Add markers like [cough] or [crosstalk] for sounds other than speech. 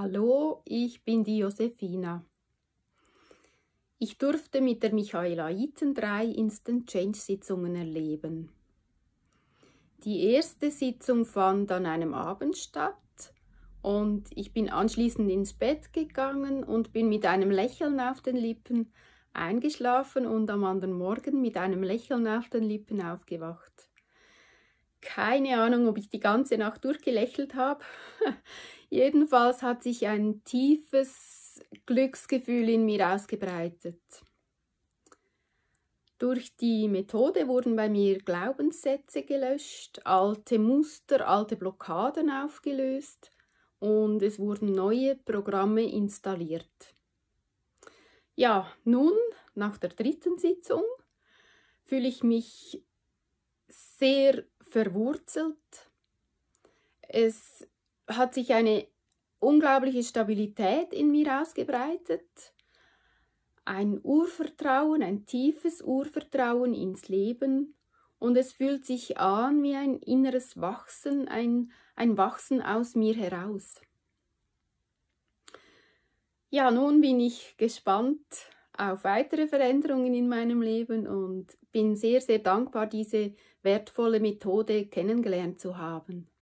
Hallo, ich bin die Josefina. Ich durfte mit der Michaelaiten drei Instant Change Sitzungen erleben. Die erste Sitzung fand an einem Abend statt und ich bin anschließend ins Bett gegangen und bin mit einem Lächeln auf den Lippen eingeschlafen und am anderen Morgen mit einem Lächeln auf den Lippen aufgewacht keine Ahnung, ob ich die ganze Nacht durchgelächelt habe. [laughs] Jedenfalls hat sich ein tiefes Glücksgefühl in mir ausgebreitet. Durch die Methode wurden bei mir Glaubenssätze gelöscht, alte Muster, alte Blockaden aufgelöst und es wurden neue Programme installiert. Ja, nun, nach der dritten Sitzung, fühle ich mich sehr verwurzelt. Es hat sich eine unglaubliche Stabilität in mir ausgebreitet, ein Urvertrauen, ein tiefes Urvertrauen ins Leben und es fühlt sich an wie ein inneres Wachsen, ein, ein Wachsen aus mir heraus. Ja, nun bin ich gespannt, auf weitere Veränderungen in meinem Leben und bin sehr, sehr dankbar, diese wertvolle Methode kennengelernt zu haben.